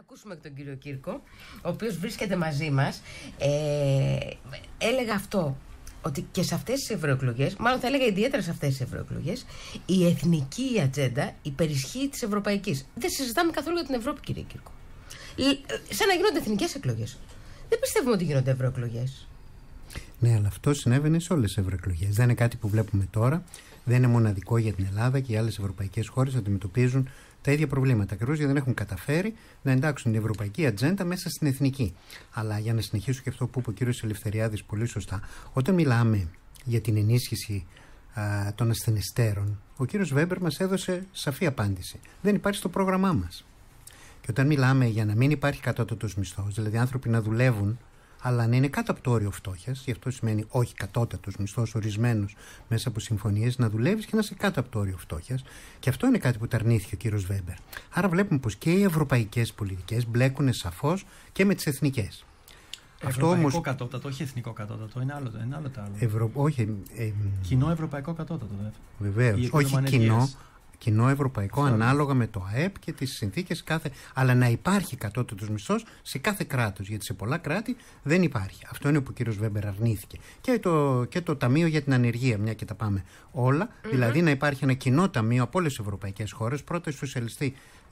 ακούσουμε και τον κύριο Κύρκο, ο οποίος βρίσκεται μαζί μας. Ε, έλεγα αυτό, ότι και σε αυτές τις ευρωεκλογές, μάλλον θα έλεγα ιδιαίτερα σε αυτές τις ευρωεκλογές, η εθνική ατζέντα υπερισχύει της ευρωπαϊκής. Δεν συζητάμε καθόλου για την Ευρώπη, κύριε Κύρκο. Ε, σαν να γίνονται εθνικές εκλογές. Δεν πιστεύουμε ότι γίνονται ευρωεκλογές. Ναι, αλλά αυτό συνέβαινε σε όλες τις ευρωεκλογές. Δεν είναι κάτι που βλέπουμε τώρα. Δεν είναι μοναδικό για την Ελλάδα και οι άλλες ευρωπαϊκές χώρες αντιμετωπίζουν τα ίδια προβλήματα. Ακριβώς γιατί δεν έχουν καταφέρει να εντάξουν την ευρωπαϊκή ατζέντα μέσα στην εθνική. Αλλά για να συνεχίσω και αυτό που είπε ο κύριος Ελευθεριάδης πολύ σωστά, όταν μιλάμε για την ενίσχυση των ασθενεστέρων, ο κύριος Βέμπερ μας έδωσε σαφή απάντηση. Δεν υπάρχει στο πρόγραμμά μας. Και όταν μιλάμε για να μην υπάρχει κατώτατος μισθός, δηλαδή άνθρωποι να δουλεύουν αλλά να είναι κάτω από το όριο φτώχειας. Γι' αυτό σημαίνει όχι κατώτατος μισθός ορισμένος μέσα από συμφωνίες, να δουλεύεις και να είσαι κάτω από το όριο φτώχειας. Και αυτό είναι κάτι που τα ο κύριος Βέμπερ. Άρα βλέπουμε πως και οι ευρωπαϊκές πολιτικές μπλέκουν σαφώς και με τις εθνικές. Ευρωπαϊκό Αυτό όμως... κατώτατο, όχι εθνικό κατώτατο, είναι άλλο, το άλλο. Ευρω... Όχι, ε, ε, Κοινό ευρωπαϊκό κατώτατο, βέβαια. Βεβαίως. Όχι κοινό, κοινό ευρωπαϊκό ανάλογα με το ΑΕΠ και τις συνθήκες κάθε. Αλλά να υπάρχει κατώτατος μισθός σε κάθε κράτος. Γιατί σε πολλά κράτη δεν υπάρχει. Αυτό είναι που ο κύριος Βέμπερ αρνήθηκε. Και το, και το Ταμείο για την Ανεργία, μια και τα πάμε Δηλαδή να υπάρχει ένα κοινό ταμείο από όλες τις ευρωπαϊκές χώρες. Πρώτα οι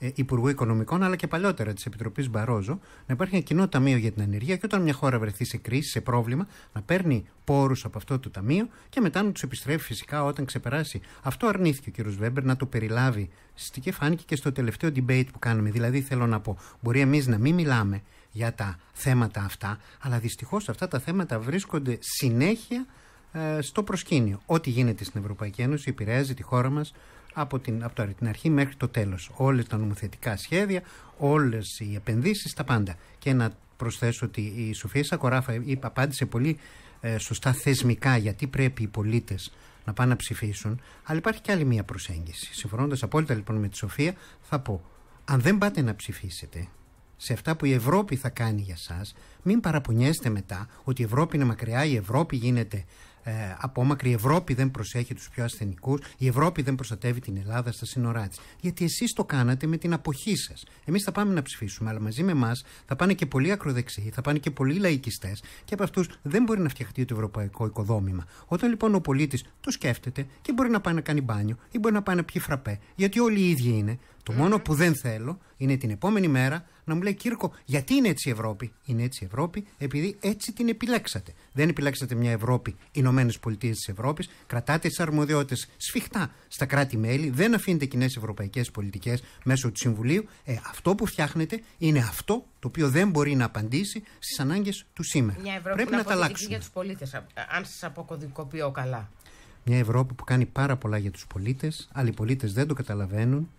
ε, Υπουργού Οικονομικών αλλά και παλιότερα της Επιτροπής Μπαρόζο να υπάρχει ένα κοινό ταμείο για την ανεργία και όταν μια χώρα βρεθεί σε κρίση, σε πρόβλημα, να παίρνει πόρους από αυτό το ταμείο και μετά να τους επιστρέφει φυσικά όταν ξεπεράσει. Αυτό αρνήθηκε ο κ. Βέμπερ να το περιλάβει και φάνηκε και στο τελευταίο debate που κάνουμε. Δηλαδή, θέλω να πω, μπορεί εμείς να μην μιλάμε για τα θέματα αυτά, αλλά δυστυχώς αυτά τα θέματα βρίσκονται συνέχεια ε, στο προσκήνιο. Ό,τι γίνεται στην Ευρωπαϊκή Ένωση επηρεάζει τη χώρα μας από την, από την αρχή μέχρι το τέλος. Όλες τα νομοθετικά σχέδια, όλες οι επενδύσεις, τα πάντα. Και να προσθέσω ότι η Σοφία Σακοράφα απάντησε πολύ ε, σωστά θεσμικά γιατί πρέπει οι πολίτες να πάνε να ψηφίσουν, αλλά υπάρχει και άλλη μία προσέγγιση. Συμφωνώντας απόλυτα λοιπόν με τη Σοφία, θα πω: Αν δεν πάτε να ψηφίσετε, σε αυτά που η Ευρώπη θα κάνει για σας, μην παραπονιέστε μετά ότι η Ευρώπη είναι μακριά, η Ευρώπη γίνεται ε, απόμακρη, η Ευρώπη δεν προσέχει τους πιο ασθενικούς, η Ευρώπη δεν προστατεύει την Ελλάδα στα σύνορά της. Γιατί εσείς το κάνατε με την αποχή σας. Εμείς θα πάμε να ψηφίσουμε, αλλά μαζί με εμάς θα πάνε και πολλοί ακροδεξιοί, θα πάνε και πολλοί λαϊκιστές και από αυτούς δεν μπορεί να φτιαχτεί το ευρωπαϊκό οικοδόμημα. Όταν λοιπόν ο πολίτης το σκέφτεται και μπορεί να πάει να κάνει μπάνιο ή μπορεί να πάει να πιει φραπέ, γιατί όλοι οι ίδιοι είναι, το μόνο που δεν θέλω είναι την επόμενη μέρα να μου λέει Κύρκο, γιατί είναι έτσι η Ευρώπη. Είναι έτσι η Ευρώπη επειδή έτσι την επιλέξατε. Δεν επιλέξατε μια Ευρώπη, Ηνωμένες Πολιτείες της Ευρώπης, κρατάτε τις αρμοδιότητες σφιχτά στα κράτη-μέλη, δεν αφήνετε κοινές ευρωπαϊκές πολιτικές μέσω του Συμβουλίου. Ε, αυτό που φτιάχνετε είναι αυτό το οποίο δεν μπορεί να απαντήσει στις ανάγκες του σήμερα. Μια Ευρώπη Πρέπει να, να τα αλλάξουμε. για τους πολίτες, αν σας αποκωδικοποιώ καλά. Μια Ευρώπη που κάνει πάρα πολλά για τους πολίτες, αλλά οι πολίτες δεν το καταλαβαίνουν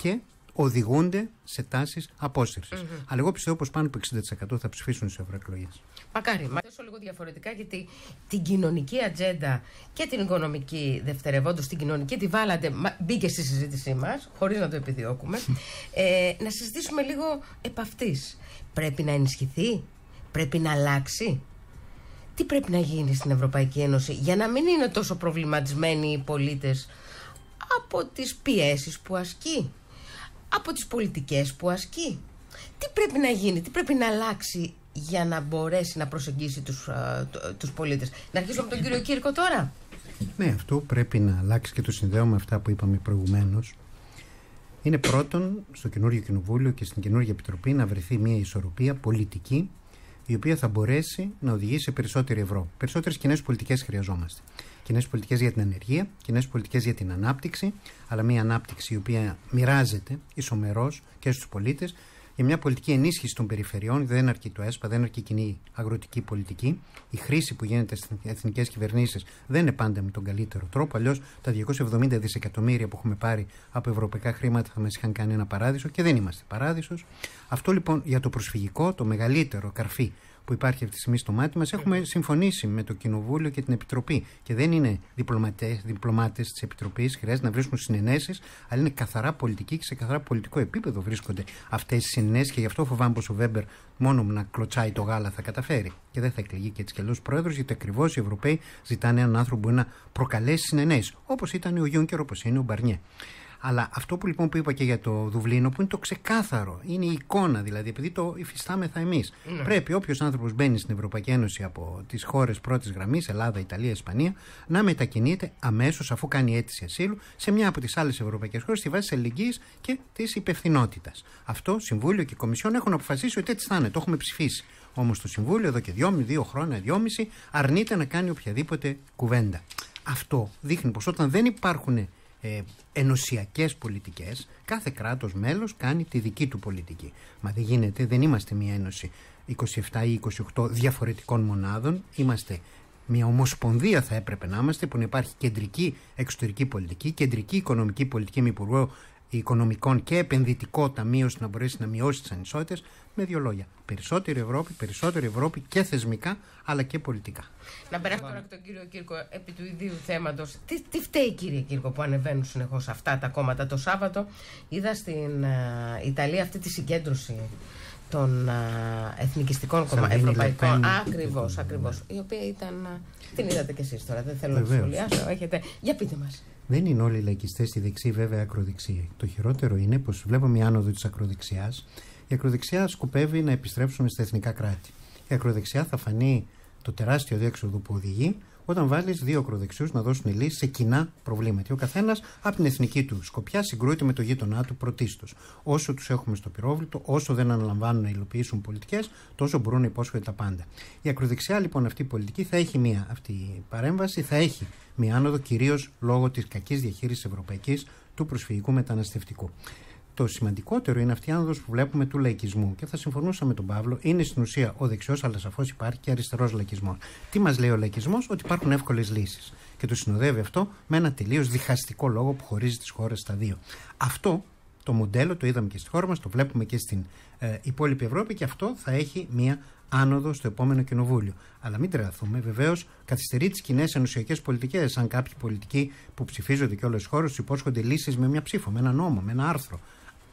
και οδηγούνται σε τάσεις mm-hmm. Αλλά εγώ πιστεύω πως πάνω από 60% θα ψηφίσουν σε ευρωεκλογές. Μακάρι. Μα τόσο λίγο διαφορετικά, γιατί την κοινωνική ατζέντα και την οικονομική δευτερευόντως, την κοινωνική τη βάλατε, μπήκε στη συζήτησή μας, χωρίς να το επιδιώκουμε. ε, να συζητήσουμε λίγο επ' αυτής. Πρέπει να ενισχυθεί, πρέπει να αλλάξει. Τι πρέπει να γίνει στην Ευρωπαϊκή Ένωση για να μην είναι τόσο προβληματισμένοι οι πολίτες από τις πιέσεις που ασκεί από τις πολιτικές που ασκεί. Τι πρέπει να γίνει, τι πρέπει να αλλάξει για να μπορέσει να προσεγγίσει τους, α, τους πολίτες. Να αρχίσουμε από τον κύριο Κύρκο τώρα. Ναι, αυτό πρέπει να αλλάξει και το συνδέω με αυτά που είπαμε προηγουμένως. Είναι πρώτον στο καινούργιο κοινοβούλιο και στην καινούργια επιτροπή να βρεθεί μια ισορροπία πολιτική η οποία θα μπορέσει να οδηγήσει σε περισσότερη ευρώ. Περισσότερες κοινές πολιτικές χρειαζόμαστε κοινές πολιτικές για την ενεργεία, κοινές πολιτικές για την ανάπτυξη, αλλά μια ανάπτυξη η οποία μοιράζεται ισομερός και στους πολίτες, για μια πολιτική ενίσχυση των περιφερειών, δεν αρκεί το ΕΣΠΑ, δεν αρκεί κοινή αγροτική πολιτική. Η χρήση που γίνεται στις εθνικές κυβερνήσεις δεν είναι πάντα με τον καλύτερο τρόπο. Αλλιώς τα 270 δισεκατομμύρια που έχουμε πάρει από ευρωπαϊκά χρήματα θα μας είχαν κάνει ένα παράδεισο και δεν είμαστε παράδεισος. Αυτό λοιπόν για το προσφυγικό, το μεγαλύτερο καρφί που υπάρχει αυτή τη στιγμή στο μάτι μας, έχουμε συμφωνήσει με το Κοινοβούλιο και την Επιτροπή. Και δεν είναι διπλωμάτε της Επιτροπής, χρειάζεται να βρίσκουν συνενέσεις, αλλά είναι καθαρά πολιτική και σε καθαρά πολιτικό επίπεδο βρίσκονται αυτές οι συνενέσεις. Και γι' αυτό φοβάμαι πως ο Βέμπερ μόνο να κλωτσάει το γάλα θα καταφέρει. Και δεν θα εκλεγεί και έτσι κι αλλιώς πρόεδρος, γιατί ακριβώς οι Ευρωπαίοι ζητάνε έναν άνθρωπο που μπορεί να προκαλέσει συνενέσεις. Όπως ήταν ο Γιούνκερ, όπως είναι ο Μπαρνιέ. Αλλά αυτό που λοιπόν που είπα και για το Δουβλίνο, που είναι το ξεκάθαρο, είναι η εικόνα δηλαδή, επειδή το υφιστάμεθα εμείς. Ναι. Πρέπει όποιος άνθρωπος μπαίνει στην Ευρωπαϊκή Ένωση από τις χώρες πρώτης γραμμής, Ελλάδα, Ιταλία, Ισπανία, να μετακινείται αμέσως αφού κάνει αίτηση ασύλου σε μια από τις άλλες ευρωπαϊκές χώρες στη βάση της ελληνική και της υπευθυνότητας. Αυτό Συμβούλιο και Κομισιόν έχουν αποφασίσει ότι έτσι θα είναι. Το έχουμε ψηφίσει. Όμως το Συμβούλιο εδώ και δυόμι, δύο χρόνια, δυόμιση αρνείται να κάνει οποιαδήποτε κουβέντα. Αυτό δείχνει πως όταν δεν υπάρχουν ε, ενωσιακές πολιτικές κάθε κράτος μέλος κάνει τη δική του πολιτική μα δεν γίνεται, δεν είμαστε μια ένωση 27 ή 28 διαφορετικών μονάδων είμαστε μια ομοσπονδία θα έπρεπε να είμαστε που να υπάρχει κεντρική εξωτερική πολιτική, κεντρική οικονομική πολιτική με υπουργό οικονομικών και επενδυτικό ταμείο ώστε να μπορέσει να μειώσει τις ανισότητες. Με δύο λόγια. Περισσότερη Ευρώπη, περισσότερη Ευρώπη και θεσμικά αλλά και πολιτικά. Να περάσω τώρα από τον κύριο Κύρκο επί του ιδίου θέματος. Τι, τι φταίει, κύριε Κύρκο, που ανεβαίνουν συνεχώς αυτά τα κόμματα. Το Σάββατο είδα στην ε, Ιταλία αυτή τη συγκέντρωση των α, εθνικιστικών κομμάτων, ευρωπαϊκών. Ακριβώς, ακριβώς. Η οποία ήταν. την είδατε κι εσείς τώρα, δεν θέλω να τη σχολιάσω. Έχετε... Για πείτε μας. Δεν είναι όλοι οι λαϊκιστές στη δεξί, βέβαια, ακροδεξία. Το χειρότερο είναι πως βλέπουμε άνοδο της ακροδεξιάς. Η ακροδεξιά σκοπεύει να επιστρέψουμε στα εθνικά κράτη. Η ακροδεξιά θα φανεί το τεράστιο διέξοδο που οδηγεί όταν βάλεις δύο ακροδεξιούς να δώσουν λύση σε κοινά προβλήματα. Ο καθένας από την εθνική του σκοπιά συγκρούεται με το γείτονά του πρωτίστως. Όσο τους έχουμε στο πυρόβλητο, όσο δεν αναλαμβάνουν να υλοποιήσουν πολιτικές, τόσο μπορούν να υπόσχονται τα πάντα. Η ακροδεξιά λοιπόν αυτή η πολιτική θα έχει μία αυτή η παρέμβαση, θα έχει μία άνοδο κυρίως λόγω της κακής διαχείρισης ευρωπαϊκής του προσφυγικού μεταναστευτικού. Το σημαντικότερο είναι αυτή η άνοδος που βλέπουμε του λαϊκισμού. Και θα συμφωνούσα με τον Παύλο, είναι στην ουσία ο δεξιός, αλλά σαφώς υπάρχει και αριστερός λαϊκισμός. Τι μας λέει ο λαϊκισμός, ότι υπάρχουν εύκολες λύσεις. Και το συνοδεύει αυτό με ένα τελείως διχαστικό λόγο που χωρίζει τις χώρες στα δύο. Αυτό το μοντέλο το είδαμε και στη χώρα μας, το βλέπουμε και στην ε, υπόλοιπη Ευρώπη και αυτό θα έχει μία άνοδο στο επόμενο κοινοβούλιο. Αλλά μην τρελαθούμε, βεβαίως καθυστερεί τις κοινές ενωσιακές πολιτικές. Αν κάποιοι πολιτικοί που ψηφίζονται και όλες τις χώρες υπόσχονται λύσεις με μια ψήφο, με ένα νόμο, με ένα άρθρο.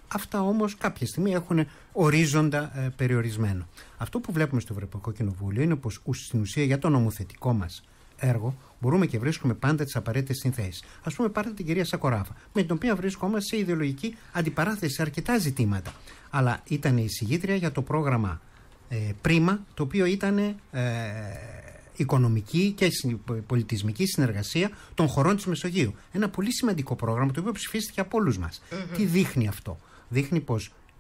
Αυτά όμως κάποια στιγμή έχουν ορίζοντα ε, περιορισμένο. Αυτό που βλέπουμε στο Ευρωπαϊκό Κοινοβούλιο είναι πως στην ουσία για το νομοθετικό μας έργο μπορούμε και βρίσκουμε πάντα τις απαραίτητες συνθέσεις. Ας πούμε, πάρτε την κυρία Σακοράφα, με την οποία βρισκόμαστε σε ιδεολογική αντιπαράθεση σε αρκετά ζητήματα. Αλλά ήταν η συγγήτρια για το πρόγραμμα ε, Πρίμα, το οποίο ήταν ε, οικονομική και ε, πολιτισμική συνεργασία των χωρών της Μεσογείου. Ένα πολύ σημαντικό πρόγραμμα, το οποίο ψηφίστηκε από όλους μας. Τι δείχνει αυτό δείχνει πως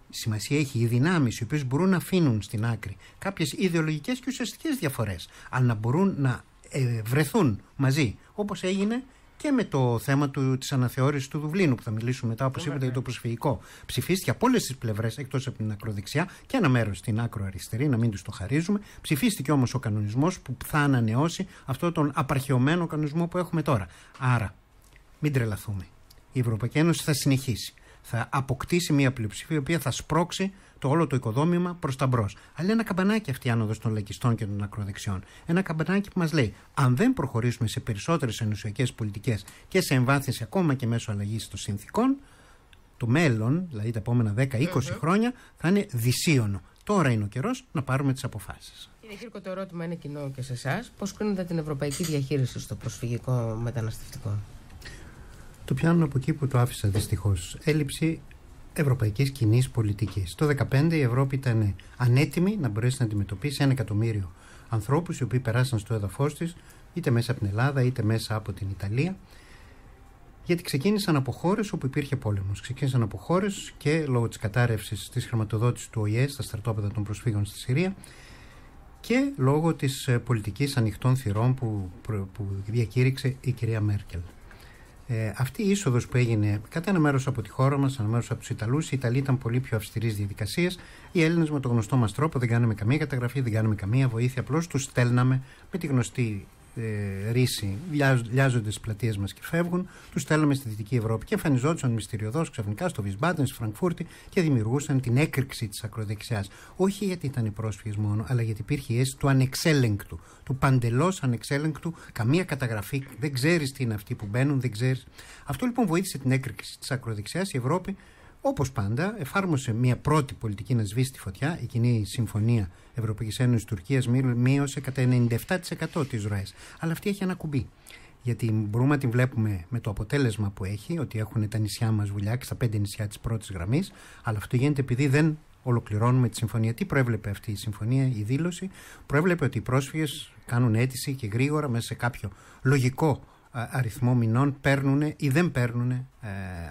σημασία έχει οι δυνάμεις οι οποίες μπορούν να αφήνουν στην άκρη κάποιες ιδεολογικές και ουσιαστικές διαφορές, αλλά να μπορούν να ε, βρεθούν μαζί, όπως έγινε και με το θέμα του, της αναθεώρησης του Δουβλίνου που θα μιλήσουμε μετά όπως είπατε για το προσφυγικό ψηφίστηκε από όλες τις πλευρές εκτός από την ακροδεξιά και ένα μέρος στην ακροαριστερή, αριστερή να μην τους το χαρίζουμε ψηφίστηκε όμως ο κανονισμός που θα ανανεώσει αυτό τον απαρχαιωμένο κανονισμό που έχουμε τώρα άρα μην τρελαθούμε η Ευρωπαϊκή Ένωση θα συνεχίσει θα αποκτήσει μια πλειοψηφία η οποία θα σπρώξει το όλο το οικοδόμημα προς τα μπρος. Αλλά είναι ένα καμπανάκι αυτή η άνοδος των λαϊκιστών και των ακροδεξιών. Ένα καμπανάκι που μας λέει: Αν δεν προχωρήσουμε σε περισσότερες ενωσιακές πολιτικές και σε εμβάθυνση ακόμα και μέσω αλλαγής των συνθήκων, το μέλλον, δηλαδή τα επόμενα 10-20 χρόνια, θα είναι δυσίωνο. Τώρα είναι ο καιρός να πάρουμε τις αποφάσεις. Κύριε Χίρκο, το ερώτημα είναι κοινό και σε εσάς. Πώς κρίνετε την ευρωπαϊκή διαχείριση στο προσφυγικό μεταναστευτικό το πιάνουν από εκεί που το άφησαν δυστυχώς. Έλλειψη ευρωπαϊκής κοινή πολιτικής. Το 2015 η Ευρώπη ήταν ανέτοιμη να μπορέσει να αντιμετωπίσει ένα εκατομμύριο ανθρώπους οι οποίοι περάσαν στο έδαφος της, είτε μέσα από την Ελλάδα είτε μέσα από την Ιταλία. Γιατί ξεκίνησαν από χώρες όπου υπήρχε πόλεμος. Ξεκίνησαν από χώρες και λόγω της κατάρρευσης της χρηματοδότησης του ΟΗΕ στα στρατόπεδα των προσφύγων στη Συρία και λόγω της πολιτικής ανοιχτών θυρών που, που διακήρυξε η κυρία Μέρκελ. Ε, αυτή η είσοδος που έγινε κατά ένα μέρος από τη χώρα μας, ένα μέρος από τους Ιταλούς, οι Ιταλοί ήταν πολύ πιο αυστηρή διαδικασία. Οι Έλληνες με τον γνωστό μας τρόπο δεν κάναμε καμία καταγραφή, δεν κάναμε καμία βοήθεια. Απλώς τους στέλναμε με τη γνωστή ε, ρίση, λιάζονται στις πλατείες μας και φεύγουν, τους στέλναμε στη Δυτική Ευρώπη και εμφανιζόντουσαν μυστηριωδώ ξαφνικά στο Βισμπάντεν, στη Φραγκφούρτη και δημιουργούσαν την έκρηξη της ακροδεξιάς. Όχι γιατί ήταν οι πρόσφυγες μόνο, αλλά γιατί υπήρχε η αίσθηση του ανεξέλεγκτου, του παντελώς ανεξέλεγκτου, καμία καταγραφή, δεν ξέρεις τι είναι αυτοί που μπαίνουν, δεν ξέρεις. Αυτό λοιπόν βοήθησε την έκρηξη της ακροδεξιάς. Η Ευρώπη Όπως πάντα, εφάρμοσε μια πρώτη πολιτική να σβήσει τη φωτιά. Η κοινή συμφωνία Ευρωπαϊκής Ένωσης Τουρκίας μείωσε κατά 97% τις ροές. Αλλά αυτή έχει ένα κουμπί. Γιατί μπορούμε να την βλέπουμε με το αποτέλεσμα που έχει, ότι έχουν τα νησιά μας και τα πέντε νησιά της πρώτης γραμμής. Αλλά αυτό γίνεται επειδή δεν ολοκληρώνουμε τη συμφωνία. Τι προέβλεπε αυτή η συμφωνία, η δήλωση. Προέβλεπε ότι οι πρόσφυγες κάνουν αίτηση και γρήγορα μέσα σε κάποιο λογικό αριθμό μηνών παίρνουν ή δεν παίρνουν ε,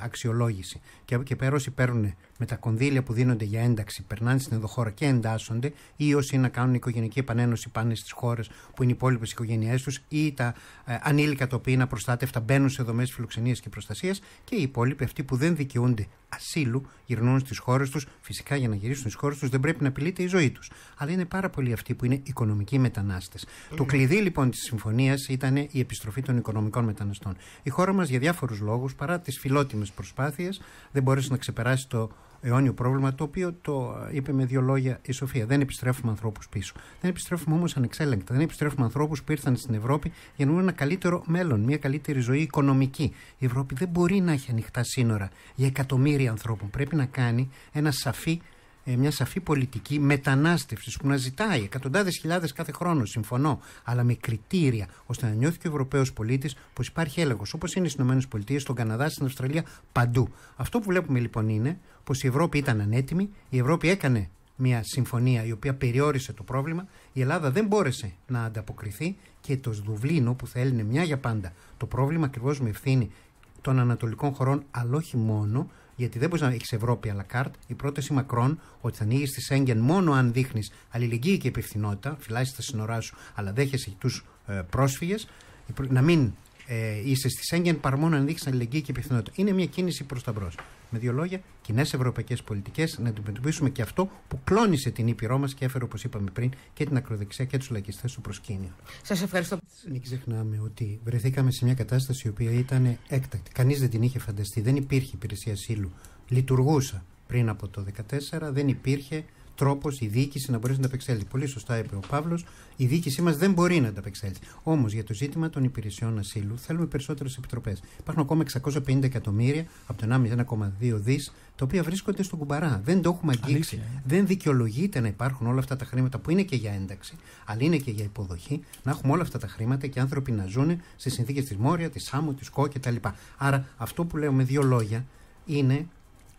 αξιολόγηση. Και από όσοι παίρνουν με τα κονδύλια που δίνονται για ένταξη περνάνε στην ενδοχώρα και εντάσσονται, ή όσοι να κάνουν οικογενειακή επανένωση πάνε στις χώρες που είναι οι υπόλοιπες οικογένειές τους, ή τα ε, ανήλικα τα οποία είναι απροστάτευτα μπαίνουν σε δομές φιλοξενίας και προστασίας, και οι υπόλοιποι αυτοί που δεν δικαιούνται ασύλου γυρνούν στις χώρες τους. Φυσικά για να γυρίσουν στις χώρες τους δεν πρέπει να απειλείται η ζωή τους. Αλλά είναι πάρα πολλοί αυτοί που είναι οικονομικοί μετανάστες. Mm. Το κλειδί λοιπόν της συμφωνίας ήταν η επιστροφή των οικονομικών μεταναστών. Η χώρα μας για διάφορους λόγους, παρά τις φιλότιμες προσπάθειες, δεν μπόρεσε να ξεπεράσει το αιώνιο πρόβλημα, το οποίο το ε, είπε με δύο λόγια η Σοφία. Δεν επιστρέφουμε ανθρώπους πίσω. Δεν επιστρέφουμε όμως ανεξέλεγκτα. Δεν επιστρέφουμε ανθρώπους που ήρθαν στην Ευρώπη για να έχουν ένα καλύτερο μέλλον, μια καλύτερη ζωή οικονομική. Η Ευρώπη δεν μπορεί να έχει ανοιχτά σύνορα για εκατομμύρια ανθρώπων. Πρέπει να κάνει ένα σαφή ε, μια σαφή πολιτική μετανάστευσης που να ζητάει εκατοντάδες χιλιάδες κάθε χρόνο, συμφωνώ, αλλά με κριτήρια ώστε να νιώθει και ο Ευρωπαίος πολίτης πως υπάρχει έλεγχος, όπως είναι στις ΗΠΑ, στον Καναδά, στην Αυστραλία, παντού. Αυτό που βλέπουμε λοιπόν είναι πως η Ευρώπη ήταν ανέτοιμη, η Ευρώπη έκανε μια συμφωνία η οποία περιόρισε το πρόβλημα. Η Ελλάδα δεν μπόρεσε να ανταποκριθεί και το Σδουβλίνο που θα έλυνε μια για πάντα το πρόβλημα ακριβώς με ευθύνη των ανατολικών χωρών, αλλά όχι μόνο, γιατί δεν μπορείς να έχεις Ευρώπη αλλά καρτ. Η πρόταση Μακρόν ότι θα ανοίγεις τη Σέγγεν μόνο αν δείχνεις αλληλεγγύη και υπευθυνότητα, φυλάσσει τα σύνορά σου, αλλά δέχεσαι τους ε, πρόσφυγες, να μην ε, είσαι στη Σέγγεν παρά μόνο αν δείξει αλληλεγγύη και πιθανότητα. Είναι μια κίνηση προς τα μπρος. Με δύο λόγια, κοινές ευρωπαϊκές πολιτικές να αντιμετωπίσουμε και αυτό που κλώνησε την ήπειρό μας και έφερε, όπως είπαμε πριν, και την ακροδεξιά και τους λαϊκιστές στο προσκήνιο. Σας ευχαριστώ. Μην ξεχνάμε ότι βρεθήκαμε σε μια κατάσταση η οποία ήταν έκτακτη. Κανείς δεν την είχε φανταστεί. Δεν υπήρχε υπηρεσία ασύλου. Λειτουργούσα πριν από το 2014, δεν υπήρχε τρόπος η διοίκηση να μπορέσει να ανταπεξέλθει. Πολύ σωστά είπε ο Παύλος, η διοίκησή μας δεν μπορεί να ανταπεξέλθει. Όμως για το ζήτημα των υπηρεσιών ασύλου θέλουμε περισσότερες επιτροπές. Υπάρχουν ακόμα 650 εκατομμύρια από το 1,5-1,2 δις τα οποία βρίσκονται στον κουμπαρά. Δεν το έχουμε αγγίξει. Ε. Δεν δικαιολογείται να υπάρχουν όλα αυτά τα χρήματα που είναι και για ένταξη, αλλά είναι και για υποδοχή, να έχουμε όλα αυτά τα χρήματα και άνθρωποι να ζουν σε συνθήκες της Μόρια, της Σάμου, της ΚΟ κτλ. Άρα αυτό που λέω με δύο λόγια είναι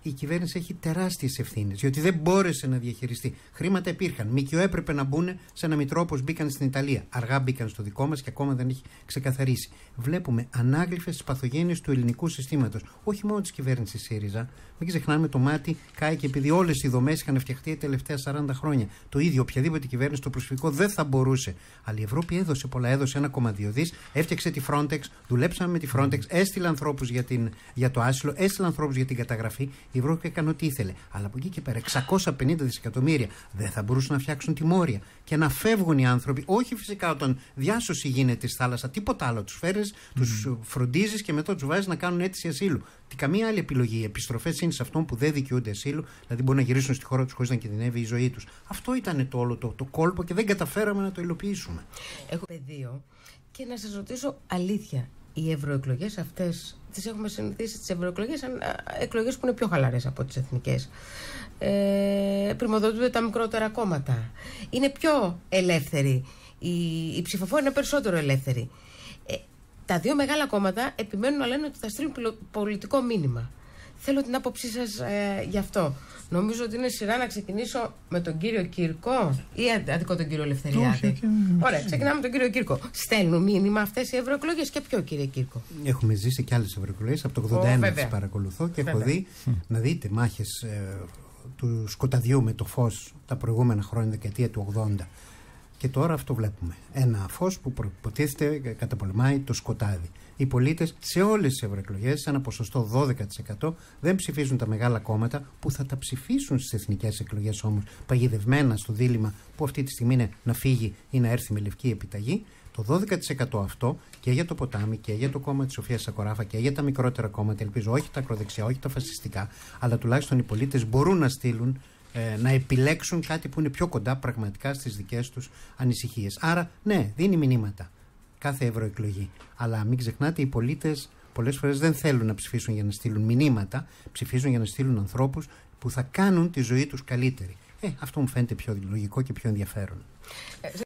η κυβέρνηση έχει τεράστιες ευθύνες, διότι δεν μπόρεσε να διαχειριστεί. Χρήματα υπήρχαν. Μικιο έπρεπε να μπουν σε ένα μητρό όπως μπήκαν στην Ιταλία. Αργά μπήκαν στο δικό μας και ακόμα δεν έχει ξεκαθαρίσει. Βλέπουμε ανάγλυφες τι παθογένειες του ελληνικού συστήματος. Όχι μόνο της κυβέρνησης ΣΥΡΙΖΑ. Μην ξεχνάμε το μάτι κάει και επειδή όλες οι δομές είχαν φτιαχτεί τα τελευταία 40 χρόνια. Το ίδιο οποιαδήποτε κυβέρνηση το προσφυγικό δεν θα μπορούσε. Αλλά η Ευρώπη έδωσε πολλά. Έδωσε 1,2 δις, έφτιαξε τη Frontex, δουλέψαμε με τη Frontex, έστειλε ανθρώπους για, την, για το άσυλο, έστειλε ανθρώπους για την καταγραφή. Η Ευρώπη έκανε ό,τι ήθελε. Αλλά από εκεί και πέρα, 650 δισεκατομμύρια δεν θα μπορούσαν να φτιάξουν μόρια και να φεύγουν οι άνθρωποι. Όχι φυσικά όταν διάσωση γίνεται στη θάλασσα, τίποτα άλλο. Τους φέρεις, mm. τους φροντίζεις και μετά τους βάζεις να κάνουν αίτηση ασύλου. Τι καμία άλλη επιλογή. Οι επιστροφές είναι σε αυτόν που δεν δικαιούνται ασύλου, δηλαδή μπορούν να γυρίσουν στη χώρα τους χωρίς να κινδυνεύει η ζωή τους. Αυτό ήταν το όλο το, το κόλπο και δεν καταφέραμε να το υλοποιήσουμε. Έχω πεδίο και να σας ρωτήσω αλήθεια οι ευρωεκλογές αυτές τις έχουμε συνηθίσει τις ευρωεκλογές σαν εκλογές που είναι πιο χαλαρές από τις εθνικές. Ε, πρημοδοτούνται τα μικρότερα κόμματα. Είναι πιο ελεύθεροι. Η ψηφοφόρια είναι περισσότερο ελεύθερη. Ε, τα δύο μεγάλα κόμματα επιμένουν να λένε ότι θα στείλουν πολιτικό μήνυμα. Θέλω την άποψή σας ε, γι' αυτό. Νομίζω ότι είναι σειρά να ξεκινήσω με τον κύριο Κύρκο ή αντικό τον κύριο Λευθεριάδη. Ωραία, ξεκινάμε με τον κύριο Κύρκο. Στέλνουν μήνυμα αυτές οι ευρωεκλογές και ποιο, κύριε Κύρκο. Έχουμε ζήσει και άλλες ευρωεκλογές. Από το 81 τις παρακολουθώ και βέβαια. έχω δει να δείτε μάχες ε, του σκοταδιού με το φως τα προηγούμενα χρόνια, δεκαετία του 80 και τώρα αυτό βλέπουμε. Ένα φως που προποτίθεται ε, καταπολεμάει το σκοτάδι. Οι πολίτες σε όλες τις ευρωεκλογές, σε ένα ποσοστό 12%, δεν ψηφίζουν τα μεγάλα κόμματα που θα τα ψηφίσουν στις εθνικές εκλογές όμως, παγιδευμένα στο δίλημα που αυτή τη στιγμή είναι να φύγει ή να έρθει με λευκή επιταγή. Το 12% αυτό και για το ποτάμι και για το κόμμα της Σοφίας Σακοράφα και για τα μικρότερα κόμματα, ελπίζω όχι τα ακροδεξιά, όχι τα φασιστικά, αλλά τουλάχιστον οι πολίτες μπορούν να στείλουν ε, να επιλέξουν κάτι που είναι πιο κοντά πραγματικά στις δικές τους ανησυχίες. Άρα ναι, δίνει μηνύματα κάθε ευρωεκλογή. Αλλά μην ξεχνάτε οι πολίτες πολλές φορές δεν θέλουν να ψηφίσουν για να στείλουν μηνύματα, ψηφίζουν για να στείλουν ανθρώπους που θα κάνουν τη ζωή τους καλύτερη. Ε, αυτό μου φαίνεται πιο λογικό και πιο ενδιαφέρον. Ε,